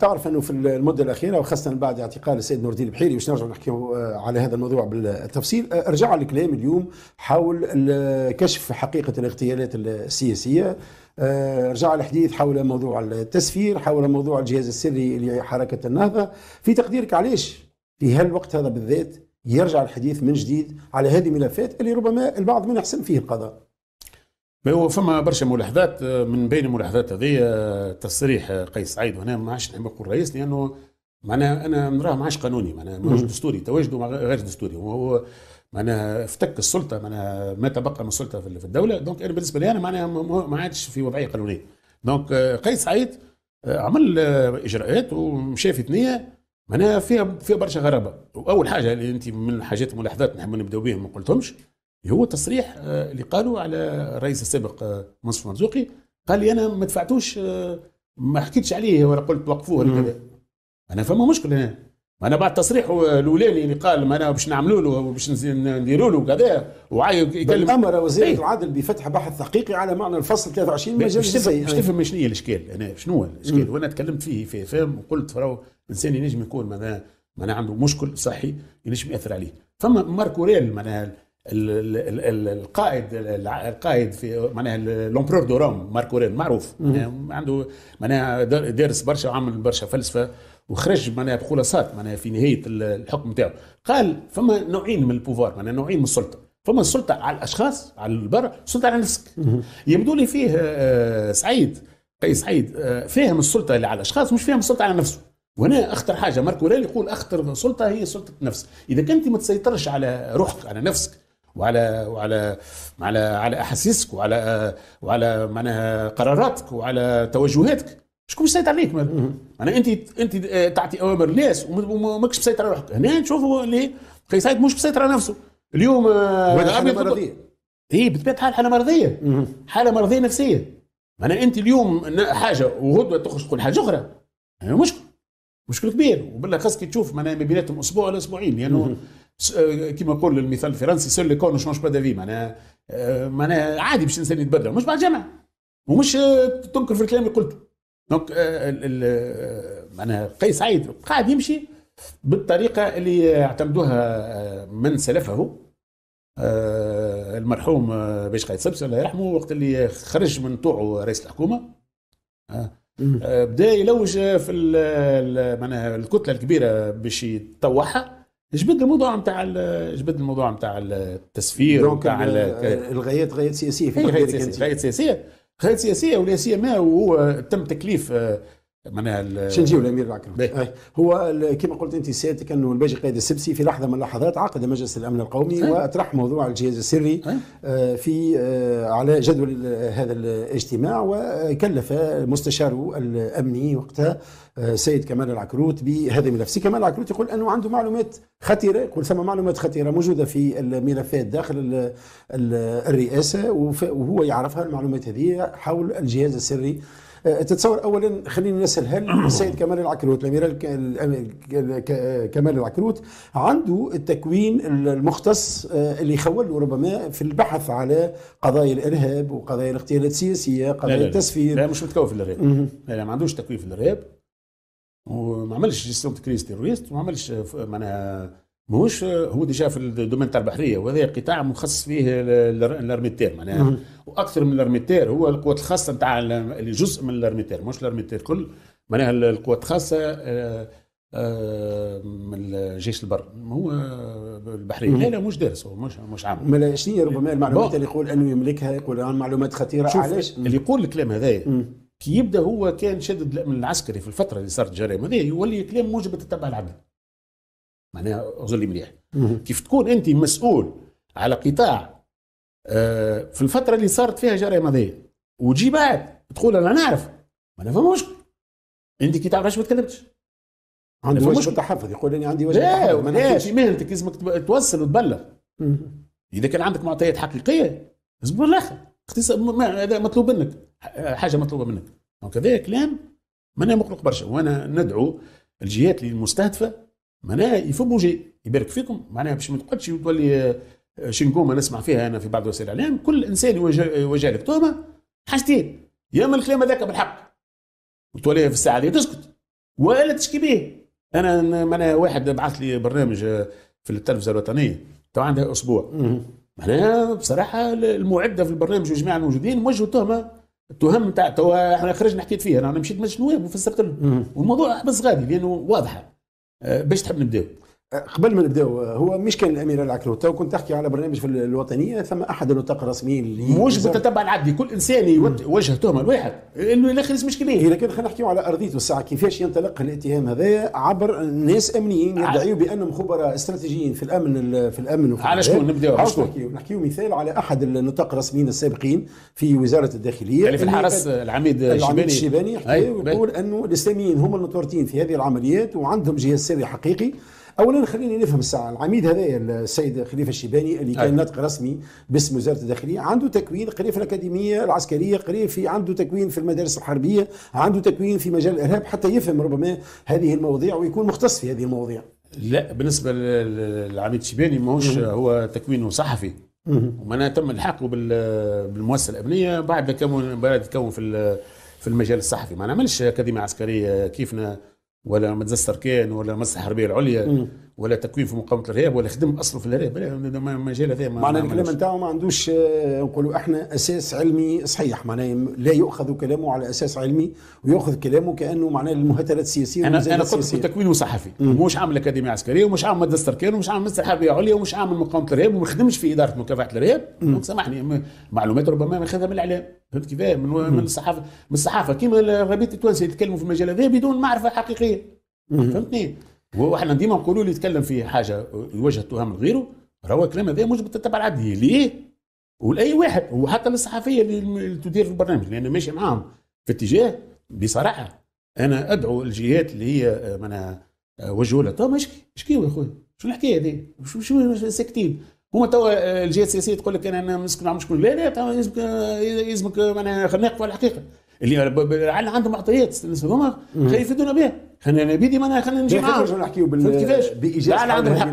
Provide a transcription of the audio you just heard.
تعرف انه في المده الاخيره وخاصه بعد اعتقال السيد نور الدين البحيري باش نرجع نحكيو آه، على هذا الموضوع بالتفصيل آه، رجع الكلام اليوم حول كشف حقيقه الاغتيالات السياسيه آه، رجع الحديث حول موضوع التسفير حول موضوع الجهاز السري لحركه النهضه في تقديرك علاش في هالوقت هذا بالذات يرجع الحديث من جديد على هذه الملفات اللي ربما البعض من يحسن فيه القضاء هو فما برشا ملاحظات آه، من بين الملاحظات هذه آه، تصريح آه، قيس سعيد وهنا ما عادش نحب نقول رئيس لانه معناها انا نراه ما عادش قانوني معناها ماهوش دستوري تواجده غير دستوري وهو معناها افتك السلطه معناها ما تبقى من السلطه في الدوله دونك انا بالنسبه لي انا معناها ما عادش في وضعيه قانونيه دونك قيس سعيد عمل اجراءات ومشى في ثنيه معناها فيها فيها برشا غرابه واول حاجه اللي انت من الحاجات الملاحظات نحب نبداو بهم ما قلتهمش هو تصريح آه، اللي قالوا على الرئيس السابق آه، منصف مرزوقي قال لي انا ما دفعتوش آه، ما حكيتش عليه ولا قلت وقفوه ولا كذا انا فما مشكل هنا انا بعد تصريحه الاولاني اللي قال ما انا باش نعملوا له باش نديروا له كذا وعايق يكلم امر وزير إيه. العدل بفتح بحث حقيقي على معنى الفصل 23 من مجلس باش تفهم شنو هي الاشكال انا شنو هو الاشكال وانا تكلمت فيه في فهم وقلت راهو انسان ينجم يكون معناها معناها عنده مشكل صحي ينجم ياثر عليه فما ماركو ريل معناها القائد القائد في معناها لومبرور دو روم ماركو رين معروف عنده معناها دارس برشا وعمل برشا فلسفه وخرج معناها بخلاصات معناها في نهايه الحكم نتاعو قال فما نوعين من البوفار معناها نوعين من السلطه فما السلطه على الاشخاص على البر السلطه على نفسك يبدو لي فيه آه، سعيد قيس سعيد آه، فاهم السلطه اللي على الاشخاص مش فاهم السلطه على نفسه وهنا اخطر حاجه ماركو ريل يقول اخطر سلطه هي سلطه النفس اذا كنت ما تسيطرش على روحك على نفسك وعلى وعلى على على احاسيسك وعلى وعلى معناها قراراتك وعلى توجهاتك شكون مسيطر عليك معناها انت انت تعطي اوامر للناس وماكش مسيطر على روحك هنا نشوفوا اللي قيس سعيد مش مسيطر على نفسه اليوم مرضيه آه، اي بطبيعه الحال حاله مرضيه إيه، حاله مرضيه نفسيه معناها انت اليوم حاجه وغدوه تخرج تقول حاجه اخرى مشكل مشكل كبير وبالله خاصك تشوف معناها ما بيناتهم اسبوع ولا اسبوعين لانه يعني آه، كيما نقول المثال الفرنسي سول لي كون شونج با دافي معناها آه، معناها عادي باش الانسان يتبدل مش بعد جامعه ومش آه، تنكر في الكلام اللي قلته دونك معناها قيس سعيد قاعد يمشي بالطريقه اللي اعتمدوها من سلفه المرحوم باش قايد سبس الله يرحمه وقت اللي خرج من طوعه رئيس الحكومه بدا يلوج في معناها الكتله الكبيره باش يطوعها جبد الموضوع نتاع جبد الموضوع نتاع التسفير نتاع الغايات غايات سياسيه في غايات سياسيه غايات سياسيه ولا سيما وهو تم تكليف آه، معناها باش نجيو الامير العكرمي هو كما قلت انت سيادتك انه الباجي قايد السبسي في لحظه من اللحظات عقد مجلس الامن القومي أي. واطرح موضوع الجهاز السري آه، في آه، على جدول هذا الاجتماع وكلف مستشاره الامني وقتها آه، سيد كمال العكروت بهذا الملف سي كمال العكروت يقول انه عنده معلومات خطيره يقول ثم معلومات خطيره موجوده في الملفات داخل الرئاسه وهو يعرفها المعلومات هذه حول الجهاز السري آه، تتصور اولا خليني نسال هل السيد كمال العكروت الامير كمال العكروت عنده التكوين المختص آه، اللي يخول له ربما في البحث على قضايا الارهاب وقضايا الاغتيالات السياسيه قضايا لا لا التسفير لا مش متكون في الارهاب لا, لا ما عندوش تكوين في الارهاب وما عملش جيستيون تكريز تيروريست وما عملش معناها ماهوش هو ديجا في الدومين تاع البحريه وهذا قطاع مخصص فيه الارميتير معناها واكثر من الارميتير هو القوات الخاصه نتاع اللي جزء من الارميتير مش الارميتير كل معناها القوات الخاصه آه، آه، من الجيش البر هو البحريه لا لا مش دارس هو مش مش عامل مالا هي ربما المعلومات اللي يقول انه يملكها يقول معلومات خطيره علاش اللي يقول الكلام هذا كي يبدا هو كان شدد من العسكري في الفتره اللي صارت الجرائم هذه يولي كلام موجب تتبع العدل معناها اغزر مليح كيف تكون انت مسؤول على قطاع آه، في الفتره اللي صارت فيها جرائم هذه وتجي بعد تقول انا نعرف ما انا مشكل انت كي تعرفش ما تكلمتش عنده وجه تحفظ يقول اني عندي وجه تحفظ ما في مهنتك لازمك توصل وتبلغ اذا كان عندك معطيات حقيقيه لازم الاخر هذا مطلوب منك حاجه مطلوبه منك دونك هذا كلام ماني مقلق برشا وانا ندعو الجهات المستهدفه معناها يفو بوجي يبارك فيكم معناها باش ما تقعدش وتولي آه، شنقومه نسمع فيها انا في بعض وسائل الاعلام كل انسان يوجه لك تهمه طيب، حاجتين يا اما الكلام هذاك بالحق وتولي في الساعه هذه تسكت ولا تشكي به انا معناها واحد بعث لي برنامج آه، في التلفزه الوطنيه تو عندها اسبوع معناها بصراحه المعده في البرنامج وجميع الموجودين موجهوا تهمه التهم نتاع تو آه، احنا خرجنا حكيت فيها انا مشيت مجلس النواب وفسرت لهم والموضوع بس غادي لانه واضحه باش تحب نبداو قبل ما نبداو هو مش كان الامير العكرو تو كنت تحكي على برنامج في الوطنيه ثم احد النطاق الرسميين اللي موجب تتبع العبدي كل انسان يوجه تهمه لواحد انه لا خلص مشكله إيه، لكن خلينا نحكيو على ارضيته الساعه كيفاش ينطلق الاتهام هذا عبر ناس امنيين يدعيوا بانهم خبراء استراتيجيين في الامن في الامن وفي على شكون نبداو على شكون نحكيو نحكيو مثال على احد النطاق الرسميين السابقين في وزاره الداخليه يعني في الحرس العميد الشيباني الشيباني يقول انه الاسلاميين هم المتورطين في هذه العمليات وعندهم جهاز سري حقيقي اولا خليني نفهم الساعه العميد هذايا السيد خليفه الشيباني اللي كان ناطق رسمي باسم وزاره الداخليه عنده تكوين قريب في الاكاديميه العسكريه قريب في عنده تكوين في المدارس الحربيه عنده تكوين في مجال الارهاب حتى يفهم ربما هذه المواضيع ويكون مختص في هذه المواضيع لا بالنسبه للعميد الشيباني ماهوش هو تكوينه صحفي ومعناها تم الحاقه بالمؤسسه الامنيه بعد كون بعد كون في في المجال الصحفي ما نعملش اكاديميه عسكريه كيفنا ولا المدرسه التركان ولا المدرسه الحربيه العليا ولا تكوين في مقاومه الارهاب ولا خدم اصله في الارهاب مجال هذا معناه الكلام نتاعو ما عندوش آه، نقولوا احنا اساس علمي صحيح معناه لا يؤخذ كلامه على اساس علمي ويأخذ كلامه كانه معناه المهتلات السياسيه انا انا قلت تكوينه صحفي مش عامل اكاديميه عسكريه ومش عامل مدرسه اركان ومش عامل مدرسه حربيه عليا ومش عامل مقاومه الارهاب وما خدمش في اداره مكافحه الارهاب سامحني معلومات ربما ناخذها من الاعلام فهمت كيف من من الصحافه من الصحافه كيما الربيع التونسي يتكلموا في المجال هذا بدون معرفه حقيقيه فهمتني واحنا ديما نقولوا اللي يتكلم في حاجه يوجه التهم لغيره راهو الكلام هذا موجب تتبع العدلي ليه؟ ولاي واحد وحتى للصحفيه اللي تدير البرنامج لان ماشي معاهم في اتجاه بصراحه انا ادعو الجهات اللي هي آه، معناها آه، وجهوا لها طب اشكي اشكيوا يا اخويا شنو الحكايه هذه؟ شو شو ساكتين؟ هما توا آه، الجهات السياسيه تقول لك انا مسك مع مشكل لا لا يلزمك يلزمك معناها خلينا نقفوا على الحقيقه اللي عندهم معطيات هما خايفين بها انا انا بيدي ما انا خلينا نمشي معاهم نحكيو بال... بايجاز لا لا